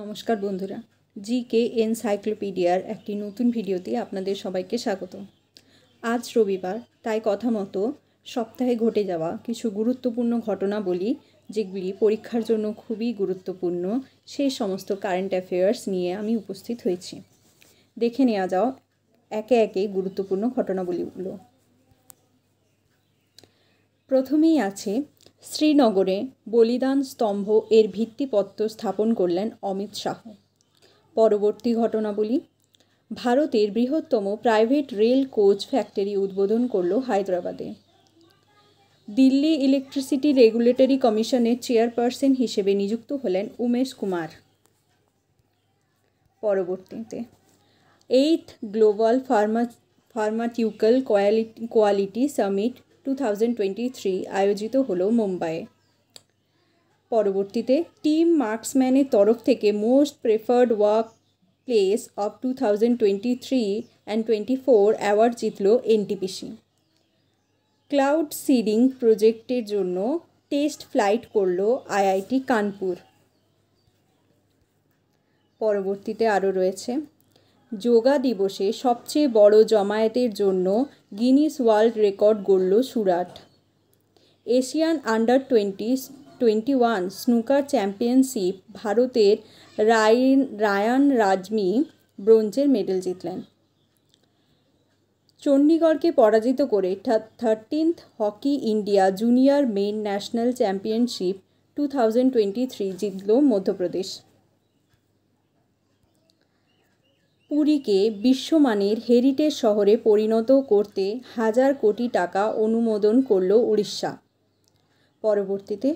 নমস্কার বন্ধুরা জি কে এনসাইক্লোপিডিয়ার একটি নতুন ভিডিওতে আপনাদের সবাইকে স্বাগত আজ রবিবার তাই কথা মতো সপ্তাহে ঘটে যাওয়া কিছু গুরুত্বপূর্ণ ঘটনা বলি যেগুলি পরীক্ষার জন্য খুবই গুরুত্বপূর্ণ সেই সমস্ত কারেন্ট অ্যাফেয়ার্স নিয়ে আমি উপস্থিত হয়েছি দেখে নেওয়া যাও একে একে গুরুত্বপূর্ণ ঘটনাবলীগুলো প্রথমেই আছে শ্রীনগরে বলিদান স্তম্ভ এর ভিত্তিপত্র স্থাপন করলেন অমিত শাহ পরবর্তী ঘটনাবলী ভারতের বৃহত্তম প্রাইভেট রেল কোচ ফ্যাক্টরি উদ্বোধন করল হায়দ্রাবাদে দিল্লি ইলেকট্রিসিটি রেগুলেটরি কমিশনের চেয়ারপারসন হিসেবে নিযুক্ত হলেন উমেশ কুমার পরবর্তীতে eighth global pharma pharmaceutical quality quality summit two আয়োজিত হলো মুম্বাইয়ে পরবর্তীতে টিম মার্কসম্যানের তরফ থেকে most preferred work place of two thousand twenty three and twenty four award জিতল এনটিপিসি ক্লাউড সিডিং প্রজেক্টের জন্য টেস্ট ফ্লাইট করল আইআইটি কানপুর পরবর্তীতে আরও রয়েছে যোগা দিবসে সবচেয়ে বড় জমায়েতের জন্য গিনিস ওয়ার্ল্ড রেকর্ড গড়ল Surat Asian under twenty twenty one snooker championship ভারতের রায় রায়ান রাজমি ব্রোঞ্জের মেডেল জিতলেন চণ্ডীগড়কে পরাজিত করে thirteenth hockey India junior men national championship two thousand twenty three জিতল মধ্যপ্রদেশ পুরীকে বিশ্বমানের হেরিটেজ শহরে পরিণত করতে হাজার কোটি টাকা অনুমোদন করল উড়িষ্যা পরবর্তীতে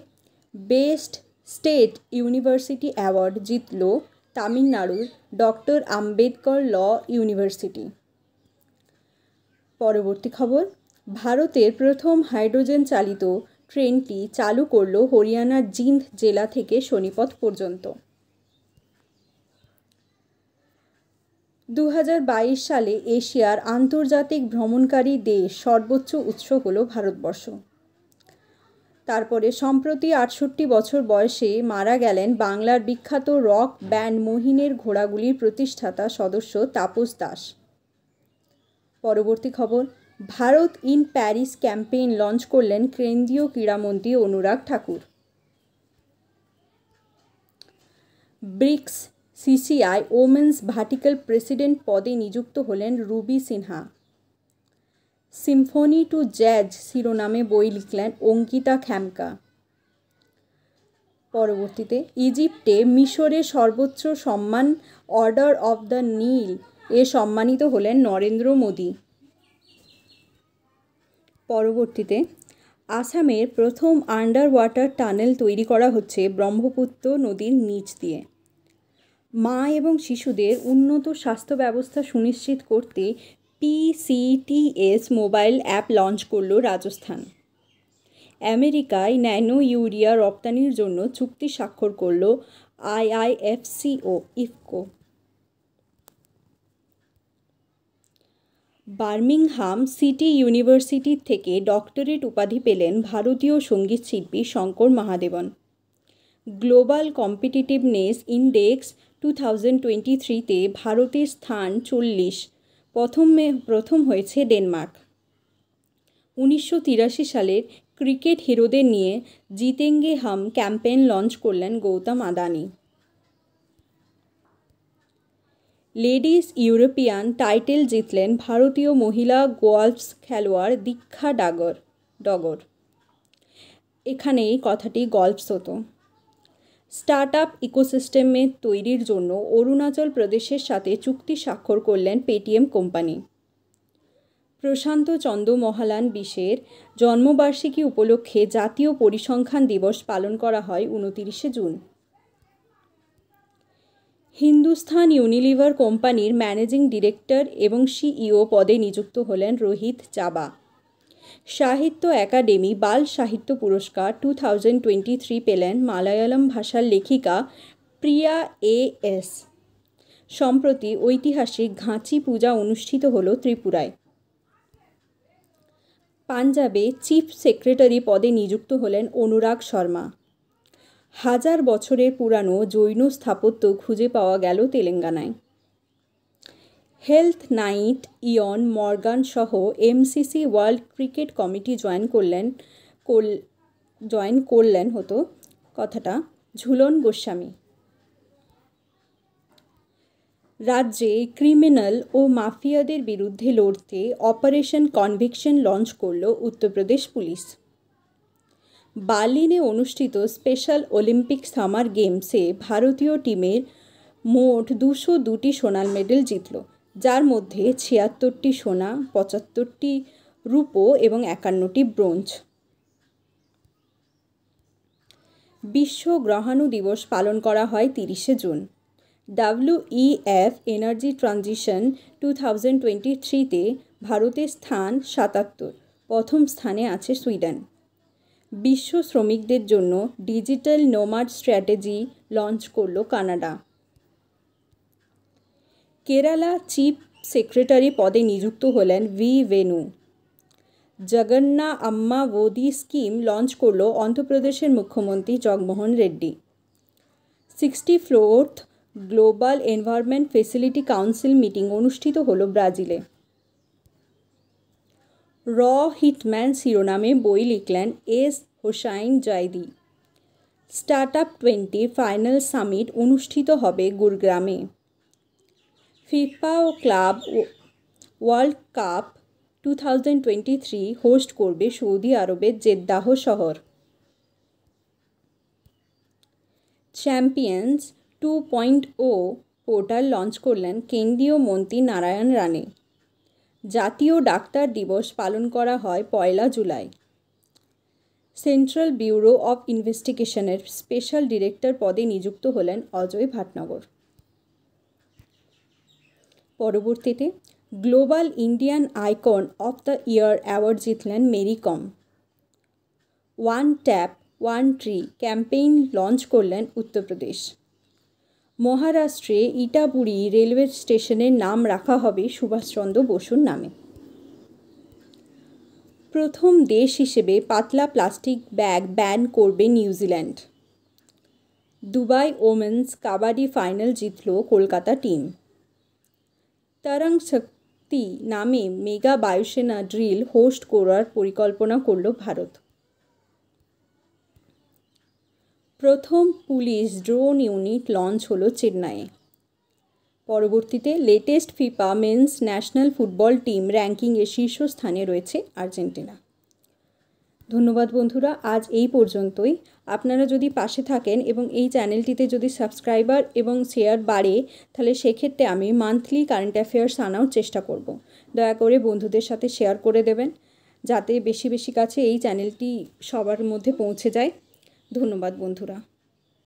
বেস্ট স্টেট ইউনিভার্সিটি অ্যাওয়ার্ড জিতল তামিলনাড়ুর ডক্টর আম্বেদকর ল ইউনিভার্সিটি পরবর্তী খবর ভারতের প্রথম হাইড্রোজেন চালিত ট্রেনটি চালু করল হরিয়ানার জিন্দ জেলা থেকে শনিপথ পর্যন্ত দু সালে এশিয়ার আন্তর্জাতিক ভ্রমণকারী দেশ সর্বোচ্চ উৎস হল ভারতবর্ষ তারপরে সম্প্রতি আটষট্টি বছর বয়সে মারা গেলেন বাংলার বিখ্যাত রক ব্যান্ড মোহিনের ঘোড়াগুলির প্রতিষ্ঠাতা সদস্য তাপস দাস পরবর্তী খবর Bharat in Paris campaign launch করলেন কেন্দ্রীয় ক্রীড়ামন্ত্রী Anurag Thakur BRICS CCI women's vertical president পদে নিযুক্ত হলেন Ruby Sinha symphony to jazz শিরোনামে বই লিখলেন অঙ্কিতা খ্যামকা পরবর্তীতে ইজিপ্টে মিশরের সর্বোচ্চ সম্মান অর্ডার অব দ্য নীল এ সম্মানিত হলেন নরেন্দ্র মোদী পরবর্তীতে আসামের প্রথম আন্ডার ওয়াটার টানেল তৈরি করা হচ্ছে ব্রহ্মপুত্র নদীর নিচ দিয়ে মা এবং শিশুদের উন্নত স্বাস্থ্য ব্যবস্থা সুনিশ্চিত করতে পিসিটিএস মোবাইল অ্যাপ লঞ্চ করল রাজস্থান আমেরিকায় ন্যানো ইউরিয়া রপ্তানির জন্য চুক্তি স্বাক্ষর করল IIFCO IFFCO Birmingham city university থেকে ডক্টরেট উপাধি পেলেন ভারতীয় সঙ্গীত শিল্পী Shankar Mahadevan global competitiveness index two thousand twenty থ্রিতে ভারতের স্থান চল্লিশ প্রথমে প্রথম হয়েছে ডেনমার্ক উনিশশো তিরাশি সালের ক্রিকেট হিরোদের নিয়ে জিতেঙ্গে হাম ক্যাম্পেইন লঞ্চ করলেন Gautam Adani ladies European title জিতলেন ভারতীয় মহিলা গোয়ালফ খেলোয়াড় দীক্ষা ডাগর ডগর এখানেই কথাটি গল্পস হতো স্টার্ট আপ ইকোসিস্টেমে তৈরির জন্য অরুণাচল প্রদেশের সাথে চুক্তি স্বাক্ষর করলেন পেটিএম কোম্পানি প্রশান্ত চন্দ্র মহালান বিশের জন্মবার্ষিকী উপলক্ষে জাতীয় পরিসংখ্যান দিবস পালন করা হয় উনতিরিশে জুন হিন্দুস্থান ইউনিলিভার কোম্পানির ম্যানেজিং ডিরেক্টর এবং সিইও পদে নিযুক্ত হলেন রোহিত চাবা সাহিত্য একাডেমি বাল সাহিত্য পুরস্কার টু থাউজেন্ড টোয়েন্টি থ্রি পেলেন মালায়ালম ভাষার লেখিকা প্রিয়া এ এস সম্প্রতি ঐতিহাসিক ঘাঁচি পূজা অনুষ্ঠিত হল ত্রিপুরায় পাঞ্জাবে চিফ সেক্রেটারি পদে নিযুক্ত হলেন অনুরাগ শর্মা হাজার বছরের পুরানো জৈন স্থাপত্য খুঁজে পাওয়া গেল তেলেঙ্গানায় হেলথ নাইট ইয়ন মর্গান সহ MCC world cricket committee join করলেন কোল জয়েন করলেন হতো কথাটা ঝুলন গোস্বামী রাজ্যে ক্রিমিনাল ও মাফিয়াদের বিরুদ্ধে লড়তে অপারেশন কনভিকশন লঞ্চ করল উত্তরপ্রদেশ পুলিশ বার্লিনে অনুষ্ঠিত স্পেশাল অলিম্পিক সামার গেমসে ভারতীয় টিমের মোট দুশো দুটি সোনাল মেডেল জিতল যার মধ্যে ছিয়াত্তরটি সোনা পঁচাত্তরটি রূপো এবং একান্নটি ব্রোঞ্জ বিশ্ব গ্রহাণু দিবস পালন করা হয় তিরিশে জুন WEF energy transition two thousand twenty থ্রিতে ভারতের স্থান সাতাত্তর প্রথম স্থানে আছে সুইডেন বিশ্ব শ্রমিকদের জন্য ডিজিটাল নোমার স্ট্র্যাটেজি লঞ্চ করল কানাডা কেরালা চিফ সেক্রেটারি পদে নিযুক্ত হলেন ভি ভেনু জগন্না আম্মা ওদি স্কিম লঞ্চ করল অন্ধ্রপ্রদেশের মুখ্যমন্ত্রী Jaganmohan Reddy sixty fourth global environment facility council meeting অনুষ্ঠিত হল ব্রাজিলে র হিটম্যান শিরোনামে বই লিখলেন এস হোসাইন জয়দি start up twenty final summit অনুষ্ঠিত হবে গুরগ্রামে ফিফা ও club world cup two thousand twenty three host করবে সৌদি আরবের জেদ্দাহ শহর champions two point o portal launch করলেন কেন্দ্রীয় মন্ত্রী নারায়ণ রানে জাতীয় ডাক্তার দিবস পালন করা হয় পয়লা জুলাই সেন্ট্রাল ব্যুরো অফ ইনভেস্টিগেশনের স্পেশাল ডিরেক্টর পদে নিযুক্ত হলেন অজয় ভাটনগর পরবর্তীতে global Indian icon of the year award জিতলেন Mary Kom one tap one tree campaign launch করলেন উত্তরপ্রদেশ মহারাষ্ট্রে ইটাবুড়ি রেলওয়ে স্টেশনের নাম রাখা হবে সুভাষচন্দ্র বসুর নামে প্রথম দেশ হিসেবে পাতলা প্লাস্টিক ব্যাগ ব্যান করবে New Zealand Dubai women's kabaddi final জিতল কলকাতা টিম তরং শক্তি নামে মেগা বায়ুসেনা ড্রিল হোস্ট করার পরিকল্পনা করল ভারত প্রথম পুলিশ ড্রোন ইউনিট লঞ্চ হল চেন্নাইয়ে পরবর্তীতে latest FIFA men's national football team র্যাঙ্কিংয়ে শীর্ষস্থানে রয়েছে আর্জেন্টিনা ধন্যবাদ বন্ধুরা আজ এই পর্যন্তই আপনারা যদি পাশে থাকেন এবং এই চ্যানেলটিতে যদি সাবস্ক্রাইবার এবং শেয়ার বাড়ে তাহলে সেক্ষেত্রে আমি মান্থলি কারেন্ট অ্যাফেয়ার্স আনার চেষ্টা করব। দয়া করে বন্ধুদের সাথে শেয়ার করে দেবেন যাতে বেশি বেশি কাছে এই চ্যানেলটি সবার মধ্যে পৌঁছে যায় ধন্যবাদ বন্ধুরা